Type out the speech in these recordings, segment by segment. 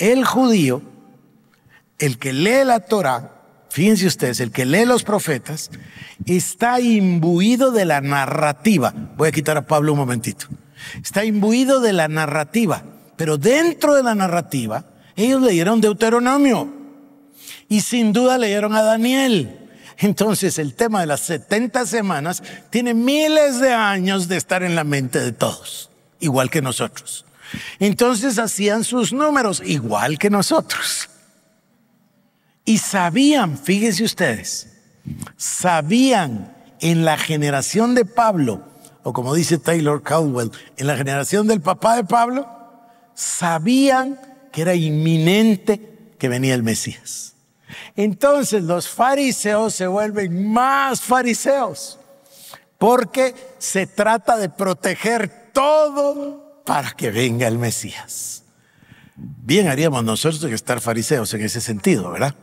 el judío, el que lee la Torah, fíjense ustedes, el que lee los profetas, está imbuido de la narrativa. Voy a quitar a Pablo un momentito. Está imbuido de la narrativa, pero dentro de la narrativa, ellos leyeron Deuteronomio y sin duda leyeron a Daniel. Entonces el tema de las 70 semanas tiene miles de años de estar en la mente de todos, igual que nosotros. Entonces hacían sus números igual que nosotros. Y sabían, fíjense ustedes, sabían en la generación de Pablo, o como dice Taylor Caldwell, en la generación del papá de Pablo, sabían que era inminente que venía el Mesías. Entonces los fariseos se vuelven más fariseos, porque se trata de proteger todo para que venga el Mesías. Bien haríamos nosotros de estar fariseos en ese sentido, ¿verdad?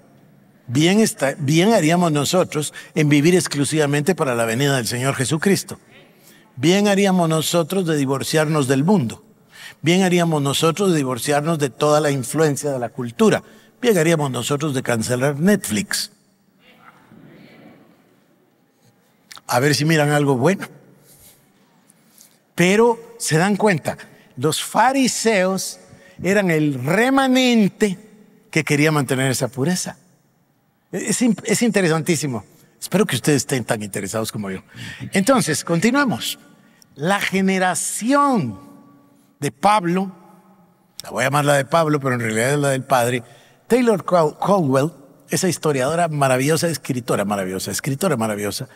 Bien, está, bien haríamos nosotros en vivir exclusivamente para la venida del Señor Jesucristo. Bien haríamos nosotros de divorciarnos del mundo. Bien haríamos nosotros de divorciarnos de toda la influencia de la cultura. Bien haríamos nosotros de cancelar Netflix. A ver si miran algo bueno. Pero se dan cuenta, los fariseos eran el remanente que quería mantener esa pureza. Es, interesantísimo. Espero que ustedes estén tan interesados como yo. Entonces, continuamos. La generación de Pablo, la voy a llamar la de Pablo, pero en realidad es la del padre, Taylor Caldwell, esa historiadora maravillosa, escritora maravillosa, escritora maravillosa,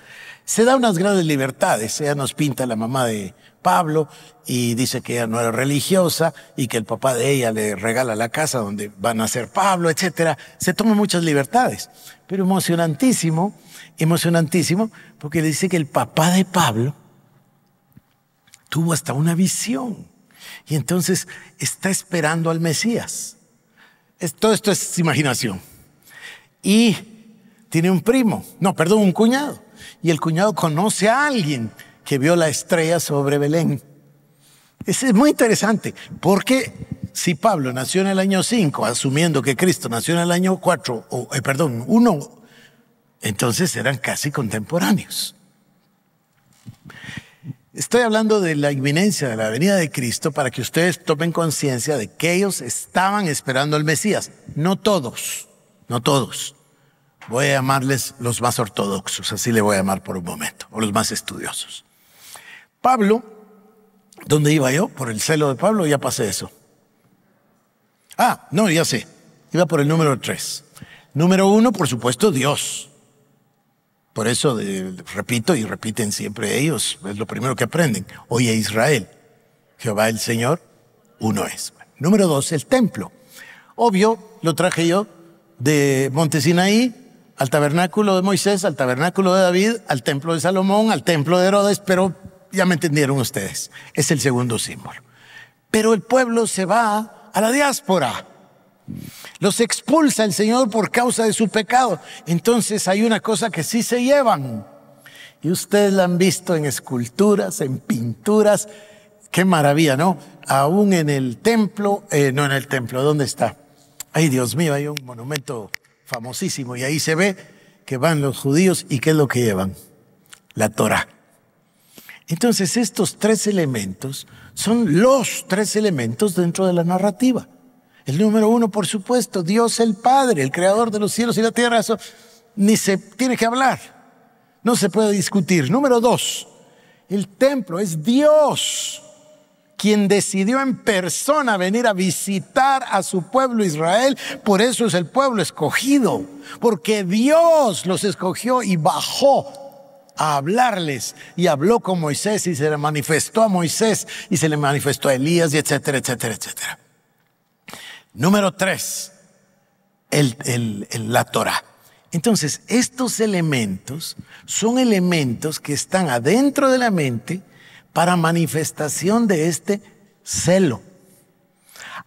se da unas grandes libertades. Ella nos pinta la mamá de Pablo y dice que ella no era religiosa y que el papá de ella le regala la casa donde van a ser Pablo, etcétera Se toma muchas libertades, pero emocionantísimo, emocionantísimo, porque le dice que el papá de Pablo tuvo hasta una visión y entonces está esperando al Mesías. todo esto es imaginación. Y tiene un primo, no, perdón, un cuñado. Y el cuñado conoce a alguien que vio la estrella sobre Belén. Es, muy interesante, porque si Pablo nació en el año 5, asumiendo que Cristo nació en el año 4, o, eh, perdón, 1, entonces eran casi contemporáneos. Estoy hablando de la inminencia de la venida de Cristo para que ustedes tomen conciencia de que ellos estaban esperando al Mesías. No todos, no todos. Voy a llamarles los más ortodoxos, así le voy a llamar por un momento, o los más estudiosos. Pablo, ¿dónde iba yo? Por el celo de Pablo, ya pasé eso. Ah, no, ya sé. Iba por el número tres. Número uno, por supuesto, Dios. Por eso repito y repiten siempre ellos, es lo primero que aprenden. Oye Israel, Jehová el Señor, uno es. número dos, el templo. Obvio, lo traje yo de Monte Sinaí al tabernáculo de Moisés, al tabernáculo de David, al templo de Salomón, al templo de Herodes, pero ya me entendieron ustedes, es el segundo símbolo. Pero el pueblo se va a la diáspora. Los expulsa el Señor por causa de su pecado. Entonces hay una cosa que sí se llevan. Y ustedes la han visto en esculturas, en pinturas. Qué maravilla, ¿no? Aún en el templo, eh, no en el templo, ¿dónde está? Ay, Dios mío, hay un monumento famosísimo y ahí se ve que van los judíos y qué es lo que llevan. La Torah. Entonces estos tres elementos son los tres elementos dentro de la narrativa. El número uno, por supuesto, Dios el Padre, el creador de los cielos y la tierra, eso ni se tiene que hablar, no se puede discutir. Número dos, el templo es Dios quien decidió en persona venir a visitar a su pueblo Israel. Por eso es el pueblo escogido, porque Dios los escogió y bajó a hablarles. Y habló con Moisés y se le manifestó a Moisés y se le manifestó a Elías y etcétera, etcétera, etcétera. Número tres, el, el, la Torah. Entonces, estos elementos son elementos que están adentro de la mente para manifestación de este celo.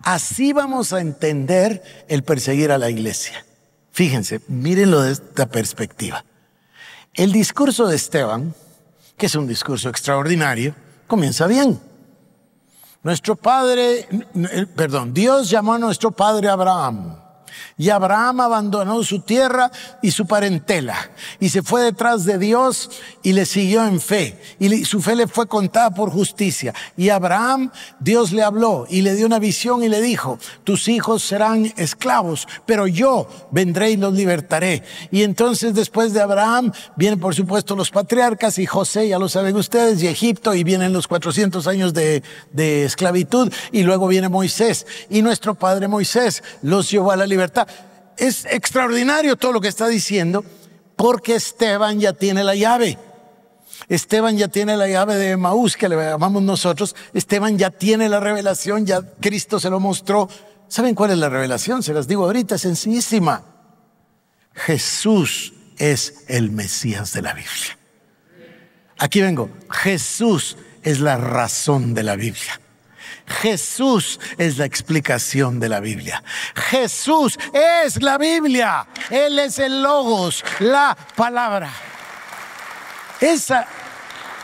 Así vamos a entender el perseguir a la iglesia. Fíjense, mírenlo de esta perspectiva. El discurso de Esteban, que es un discurso extraordinario, comienza bien. Nuestro padre, perdón, Dios llamó a nuestro padre Abraham y Abraham abandonó su tierra y su parentela y se fue detrás de Dios y le siguió en fe. Y su fe le fue contada por justicia. Y Abraham, Dios le habló y le dio una visión y le dijo, tus hijos serán esclavos, pero yo vendré y los libertaré. Y entonces después de Abraham vienen por supuesto los patriarcas y José, ya lo saben ustedes, y Egipto y vienen los 400 años de, de esclavitud y luego viene Moisés. Y nuestro padre Moisés los llevó a la libertad es extraordinario todo lo que está diciendo porque Esteban ya tiene la llave. Esteban ya tiene la llave de Maús, que le llamamos nosotros. Esteban ya tiene la revelación, ya Cristo se lo mostró. ¿Saben cuál es la revelación? Se las digo ahorita, sencillísima. Jesús es el Mesías de la Biblia. Aquí vengo. Jesús es la razón de la Biblia. Jesús es la explicación de la Biblia. Jesús es la Biblia. Él es el logos, la palabra. Esa,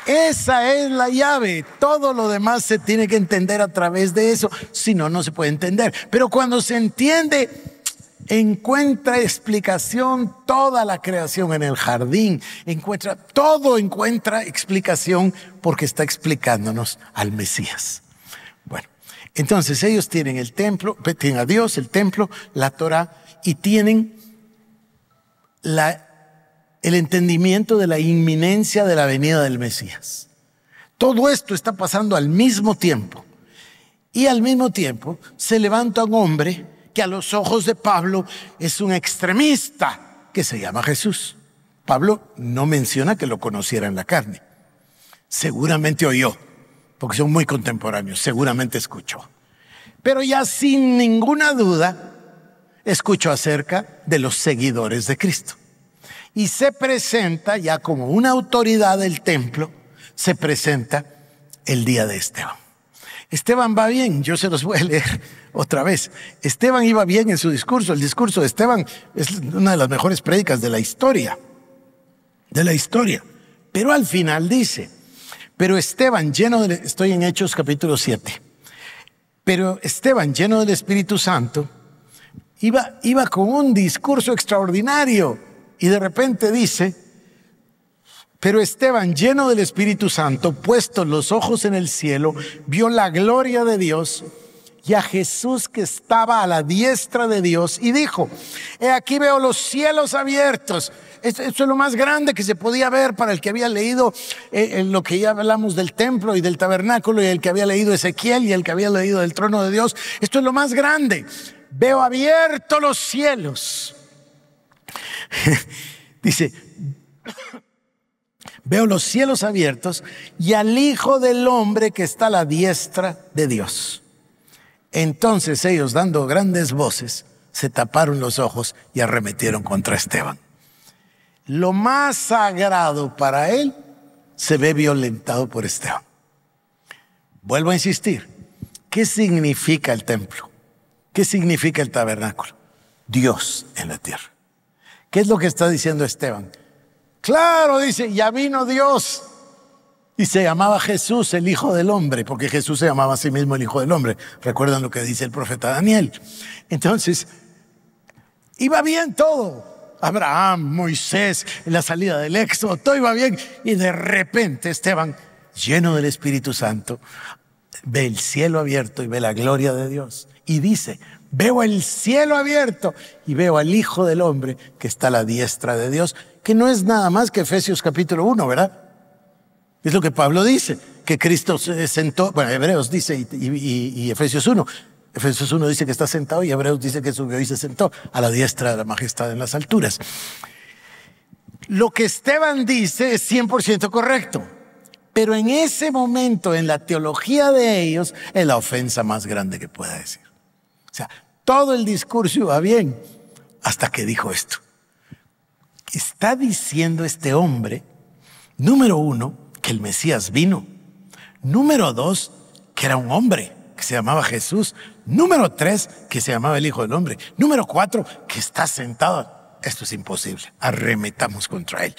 esa es la llave. Todo lo demás se tiene que entender a través de eso. Si no, no se puede entender. Pero cuando se entiende, encuentra explicación toda la creación en el jardín, encuentra todo encuentra explicación porque está explicándonos al Mesías. Bueno, entonces ellos tienen el templo, tienen a Dios, el templo, la Torah y tienen el entendimiento de la inminencia de la venida del Mesías. Todo esto está pasando al mismo tiempo. Y al mismo tiempo se levanta un hombre que a los ojos de Pablo es un extremista que se llama Jesús. Pablo no menciona que lo conociera en la carne. Seguramente oyó porque son muy contemporáneos, seguramente escuchó. Pero ya sin ninguna duda, escuchó acerca de los seguidores de Cristo. Y se presenta ya como una autoridad del templo, se presenta el día de Esteban. Esteban va bien, yo se los voy a leer otra vez. Esteban iba bien en su discurso, el discurso de Esteban es una de las mejores prédicas de la historia, de la historia. Pero al final dice, pero Esteban, lleno de, estoy en Hechos capítulo 7, pero Esteban, lleno del Espíritu Santo, iba, iba con un discurso extraordinario y de repente dice, pero Esteban, lleno del Espíritu Santo, puesto los ojos en el cielo, vio la gloria de Dios y a Jesús que estaba a la diestra de Dios y dijo, he aquí veo los cielos abiertos. Esto, es lo más grande que se podía ver para el que había leído eh, en lo que ya hablamos del templo y del tabernáculo y el que había leído Ezequiel y el que había leído del trono de Dios. Esto es lo más grande. Veo abiertos los cielos. Dice, veo los cielos abiertos y al Hijo del Hombre que está a la diestra de Dios. Entonces ellos, dando grandes voces, se taparon los ojos y arremetieron contra Esteban. Lo más sagrado para él se ve violentado por Esteban. Vuelvo a insistir, ¿qué significa el templo? ¿Qué significa el tabernáculo? Dios en la tierra. ¿Qué es lo que está diciendo Esteban? Claro, dice, ya vino Dios y se llamaba Jesús el Hijo del Hombre, porque Jesús se llamaba a sí mismo el Hijo del Hombre. Recuerdan lo que dice el profeta Daniel. Entonces, iba bien todo. Abraham, Moisés, la salida del Éxodo, todo iba bien. Y de repente Esteban, lleno del Espíritu Santo, ve el cielo abierto y ve la gloria de Dios. Y dice, veo el cielo abierto y veo al Hijo del Hombre que está a la diestra de Dios, que no es nada más que Efesios capítulo 1, ¿verdad? Es lo que Pablo dice, que Cristo se sentó, bueno, Hebreos dice y, Efesios 1. Efesios 1 dice que está sentado y Hebreos dice que subió y se sentó a la diestra de la majestad en las alturas. Lo que Esteban dice es 100% correcto, pero en ese momento, en la teología de ellos, es la ofensa más grande que pueda decir. O sea, todo el discurso va bien hasta que dijo esto. Está diciendo este hombre, número uno, que el Mesías vino. Número dos, que era un hombre, que se llamaba Jesús. Número tres, que se llamaba el Hijo del Hombre. Número cuatro, que está sentado. Esto es imposible. Arremetamos contra él.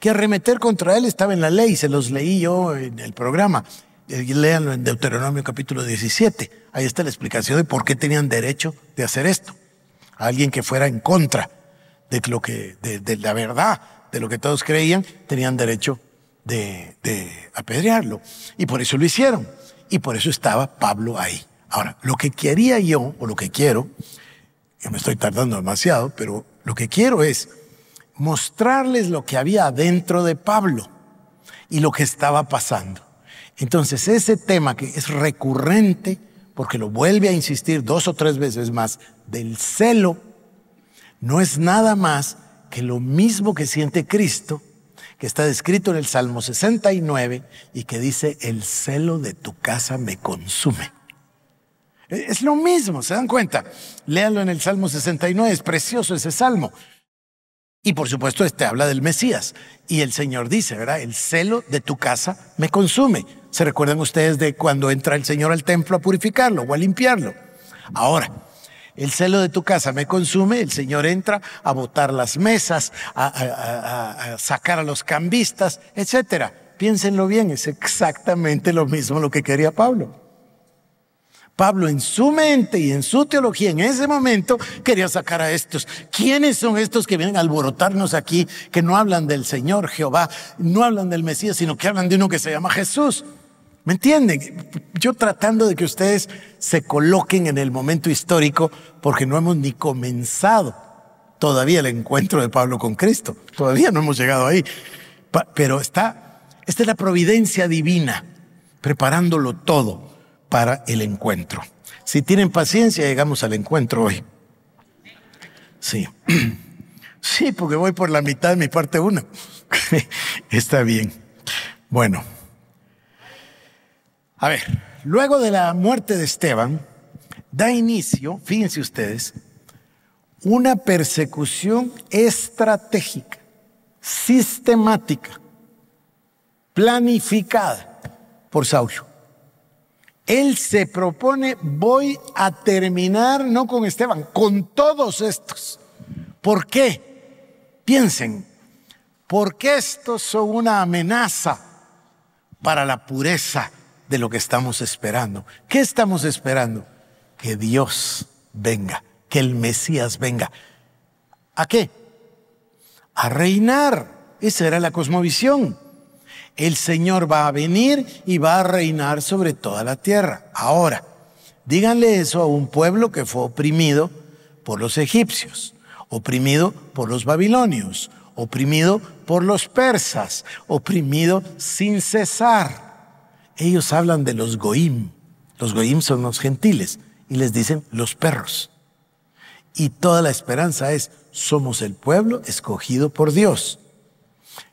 Que arremeter contra él estaba en la ley, se los leí yo en el programa. Eh, Leanlo en Deuteronomio capítulo 17. Ahí está la explicación de por qué tenían derecho de hacer esto. alguien que fuera en contra de lo que, de la verdad, de lo que todos creían, tenían derecho de, apedrearlo. Y por eso lo hicieron. Y por eso estaba Pablo ahí. Ahora, lo que quería yo, o lo que quiero, yo me estoy tardando demasiado, pero lo que quiero es mostrarles lo que había dentro de Pablo y lo que estaba pasando. Entonces, ese tema que es recurrente, porque lo vuelve a insistir dos o tres veces más, del celo, no es nada más que lo mismo que siente Cristo que está descrito en el Salmo 69 y que dice, el celo de tu casa me consume. E, es lo mismo, ¿se dan cuenta? Léanlo en el Salmo 69, es precioso ese salmo. Y por supuesto, este habla del Mesías. Y el Señor dice, ¿verdad? El celo de tu casa me consume. ¿Se recuerdan ustedes de cuando entra el Señor al templo a purificarlo o a limpiarlo? Ahora, el celo de tu casa me consume, el Señor entra a botar las mesas, a, sacar a los cambistas, etcétera. Piénsenlo bien, es exactamente lo mismo lo que quería Pablo. Pablo en su mente y en su teología en ese momento quería sacar a estos. ¿Quiénes son estos que vienen a alborotarnos aquí, que no hablan del Señor Jehová, no hablan del Mesías, sino que hablan de uno que se llama Jesús? ¿Me entienden? Yo tratando de que ustedes se coloquen en el momento histórico porque no hemos ni comenzado todavía el encuentro de Pablo con Cristo. Todavía no hemos llegado ahí. Pero está, esta es la providencia divina, preparándolo todo para el encuentro. Si tienen paciencia, llegamos al encuentro hoy. Sí. Sí, porque voy por la mitad de mi parte una. está bien. Bueno. A ver, luego de la muerte de Esteban, da inicio, fíjense ustedes, una persecución estratégica, sistemática, planificada por Saulo. Él se propone, voy a terminar no con Esteban, con todos estos. ¿Por qué? Piensen, porque estos son una amenaza para la pureza de lo que estamos esperando. ¿Qué estamos esperando? Que Dios venga, que el Mesías venga. ¿A qué? A reinar. Esa era la cosmovisión. El Señor va a venir y va a reinar sobre toda la tierra. Ahora, díganle eso a un pueblo que fue oprimido por los egipcios, oprimido por los babilonios, oprimido por los persas, oprimido sin cesar ellos hablan de los goim. Los goim son los gentiles y les dicen los perros. Y toda la esperanza es, somos el pueblo escogido por Dios.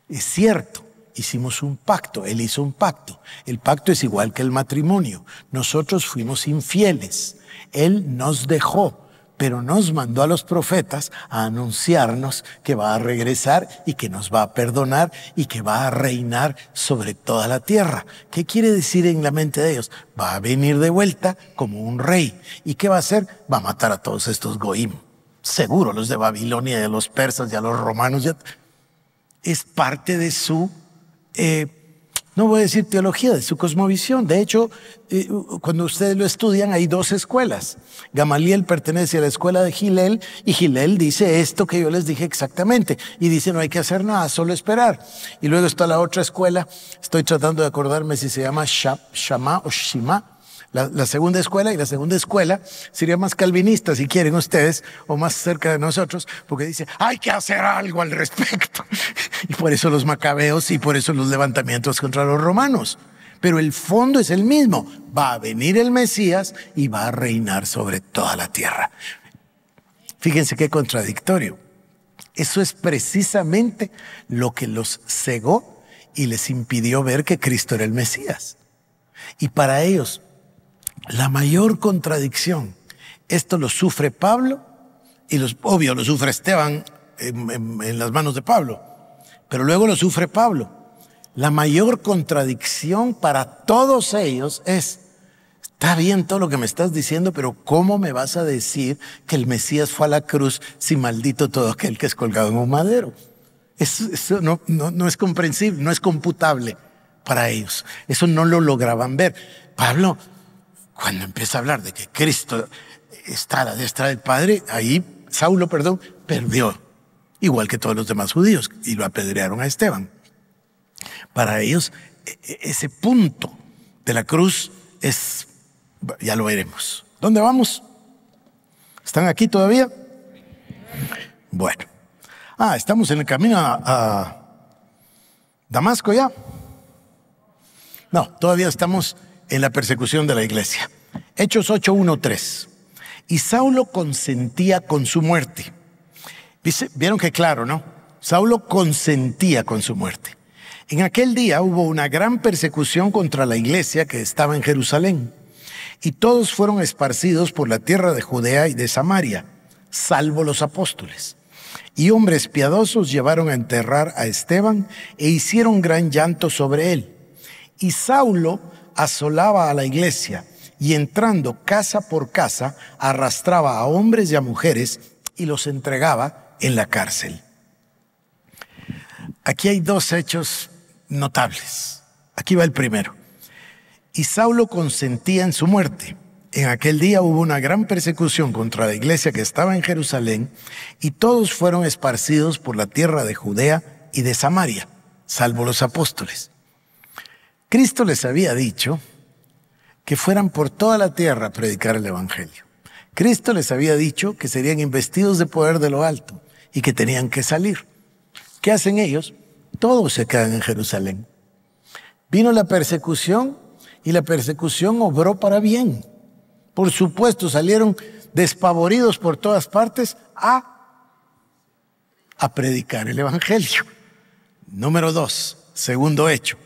Es cierto, hicimos un pacto, Él hizo un pacto. El pacto es igual que el matrimonio. Nosotros fuimos infieles. Él nos dejó pero nos mandó a los profetas a anunciarnos que va a regresar y que nos va a perdonar y que va a reinar sobre toda la tierra. ¿Qué quiere decir en la mente de ellos? Va a venir de vuelta como un rey. ¿Y qué va a hacer? Va a matar a todos estos goim. Seguro los de Babilonia, y los persas y a los romanos. Es parte de su... Eh, no voy a decir teología, de su cosmovisión. De hecho, eh, cuando ustedes lo estudian, hay dos escuelas. Gamaliel pertenece a la escuela de Gilel y Gilel dice esto que yo les dije exactamente. Y dice, no hay que hacer nada, solo esperar. Y luego está la otra escuela, estoy tratando de acordarme si se llama Shama o Shima, la, segunda escuela, y la segunda escuela sería más calvinista, si quieren ustedes, o más cerca de nosotros, porque dice, hay que hacer algo al respecto. Y por eso los macabeos y por eso los levantamientos contra los romanos. Pero el fondo es el mismo. Va a venir el Mesías y va a reinar sobre toda la tierra. Fíjense qué contradictorio. Eso es precisamente lo que los cegó y les impidió ver que Cristo era el Mesías. Y para ellos, la mayor contradicción. Esto lo sufre Pablo y los, obvio lo sufre Esteban en, las manos de Pablo, pero luego lo sufre Pablo. La mayor contradicción para todos ellos es, Está bien todo lo que me estás diciendo, pero ¿cómo me vas a decir que el Mesías fue a la cruz si maldito todo aquel que es colgado en un madero? Eso, no, no, no, es comprensible, no es computable para ellos. Eso no lo lograban ver. Pablo, cuando empieza a hablar de que Cristo está a la destra del Padre, ahí Saulo, perdón, perdió, igual que todos los demás judíos, y lo apedrearon a Esteban. Para ellos, e, e, ese punto de la cruz es, ya lo veremos. ¿Dónde vamos? ¿Están aquí todavía? Bueno. Ah, estamos en el camino a Damasco ya. No, todavía estamos en la persecución de la iglesia. Hechos 8.1.3. Y Saulo consentía con su muerte. Vieron que claro, ¿no? Saulo consentía con su muerte. En aquel día hubo una gran persecución contra la iglesia que estaba en Jerusalén. Y todos fueron esparcidos por la tierra de Judea y de Samaria, salvo los apóstoles. Y hombres piadosos llevaron a enterrar a Esteban e hicieron gran llanto sobre él. Y Saulo asolaba a la iglesia y entrando casa por casa arrastraba a hombres y a mujeres y los entregaba en la cárcel. Aquí hay dos hechos notables. Aquí va el primero. Y Saulo consentía en su muerte. En aquel día hubo una gran persecución contra la iglesia que estaba en Jerusalén y todos fueron esparcidos por la tierra de Judea y de Samaria, salvo los apóstoles. Cristo les había dicho que fueran por toda la tierra a predicar el Evangelio. Cristo les había dicho que serían investidos de poder de lo alto y que tenían que salir. ¿Qué hacen ellos? Todos se quedan en Jerusalén. Vino la persecución y la persecución obró para bien. Por supuesto, salieron despavoridos por todas partes a, a predicar el Evangelio. Número dos, segundo hecho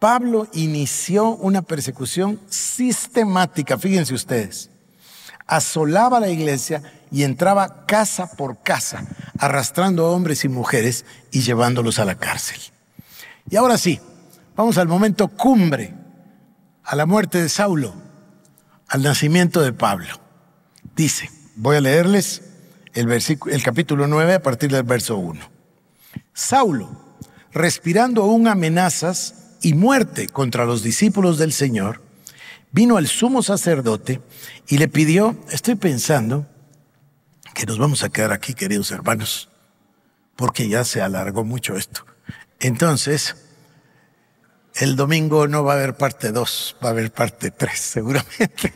Pablo inició una persecución sistemática, fíjense ustedes. Asolaba la iglesia y entraba casa por casa, arrastrando hombres y mujeres y llevándolos a la cárcel. Y ahora sí, vamos al momento cumbre, a la muerte de Saulo, al nacimiento de Pablo. Dice, voy a leerles el, el capítulo 9 a partir del verso 1. Saulo, respirando aún amenazas, y muerte contra los discípulos del Señor, vino al sumo sacerdote y le pidió, estoy pensando que nos vamos a quedar aquí, queridos hermanos, porque ya se alargó mucho esto. Entonces, el domingo no va a haber parte 2, va a haber parte 3 seguramente.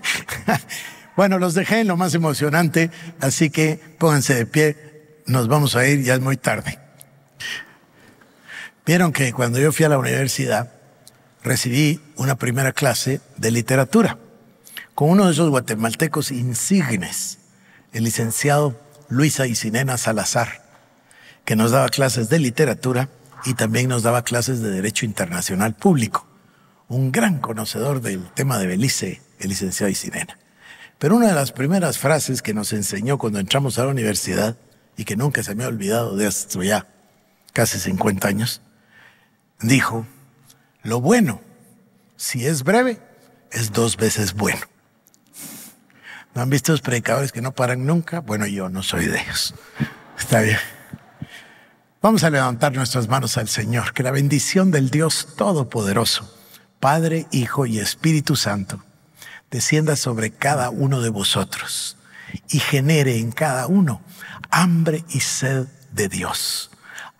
bueno, los dejé en lo más emocionante, así que pónganse de pie, nos vamos a ir, ya es muy tarde. Vieron que cuando yo fui a la universidad, recibí una primera clase de literatura con uno de esos guatemaltecos insignes, el licenciado Luisa Isinena Salazar, que nos daba clases de literatura y también nos daba clases de Derecho Internacional Público. Un gran conocedor del tema de Belice, el licenciado Isinena. Pero una de las primeras frases que nos enseñó cuando entramos a la universidad y que nunca se me ha olvidado de hasta ya casi 50 años, dijo, lo bueno, si es breve, es dos veces bueno. ¿No han visto los predicadores que no paran nunca? Bueno, yo no soy de ellos. Está bien. Vamos a levantar nuestras manos al Señor. Que la bendición del Dios Todopoderoso, Padre, Hijo y Espíritu Santo, descienda sobre cada uno de vosotros y genere en cada uno hambre y sed de Dios,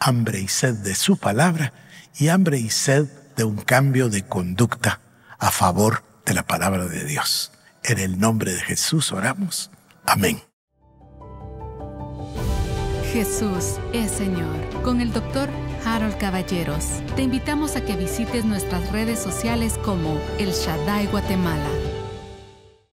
hambre y sed de su palabra y hambre y sed de de un cambio de conducta a favor de la palabra de Dios. En el nombre de Jesús oramos. Amén. Jesús es Señor. Con el doctor Harold Caballeros, te invitamos a que visites nuestras redes sociales como El Shaddai Guatemala